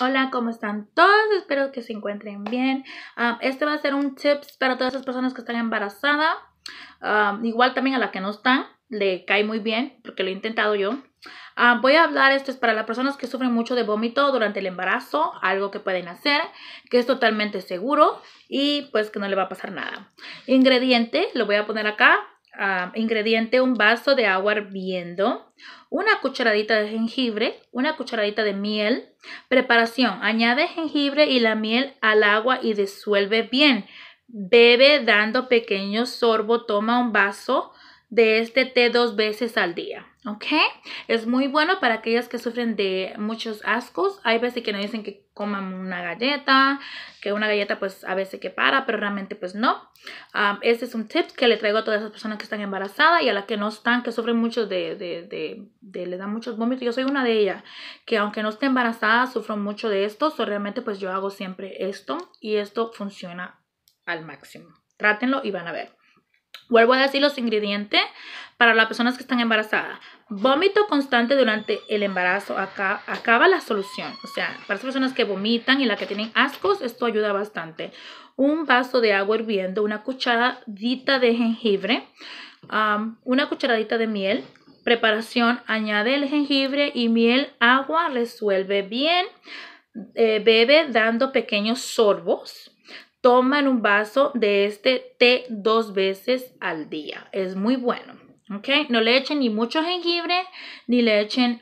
Hola, ¿cómo están todos? Espero que se encuentren bien. Ah, este va a ser un tips para todas las personas que están embarazadas. Ah, igual también a la que no están, le cae muy bien porque lo he intentado yo. Ah, voy a hablar, esto es para las personas que sufren mucho de vómito durante el embarazo, algo que pueden hacer, que es totalmente seguro y pues que no le va a pasar nada. Ingrediente, lo voy a poner acá, Ah, ingrediente un vaso de agua hirviendo, una cucharadita de jengibre, una cucharadita de miel. Preparación, añade jengibre y la miel al agua y disuelve bien. Bebe dando pequeño sorbo toma un vaso de este té dos veces al día. ¿Ok? Es muy bueno para aquellas que sufren de muchos ascos. Hay veces que nos dicen que coman una galleta, que una galleta pues a veces que para, pero realmente pues no. este es un tip que le traigo a todas esas personas que están embarazadas y a las que no están, que sufren mucho de, de, de, le dan muchos vómitos. Yo soy una de ellas, que aunque no esté embarazada, sufro mucho de esto. So, realmente pues yo hago siempre esto y esto funciona al máximo. Trátenlo y van a ver. Vuelvo a decir los ingredientes para las personas que están embarazadas. Vómito constante durante el embarazo acá, acaba la solución. O sea, para las personas que vomitan y las que tienen ascos, esto ayuda bastante. Un vaso de agua hirviendo, una cucharadita de jengibre, um, una cucharadita de miel. Preparación, añade el jengibre y miel, agua, resuelve bien. Eh, bebe dando pequeños sorbos toman un vaso de este té dos veces al día. Es muy bueno. No le echen ni mucho jengibre ni le echen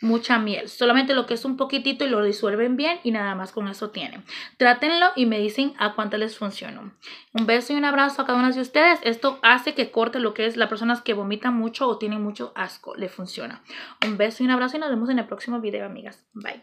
mucha miel. Solamente lo que es un poquitito y lo disuelven bien y nada más con eso tienen. Trátenlo y me dicen a cuánto les funcionó. Un beso y un abrazo a cada uno de ustedes. Esto hace que corte lo que es las personas que vomitan mucho o tienen mucho asco. Le funciona. Un beso y un abrazo y nos vemos en el próximo video, amigas. Bye.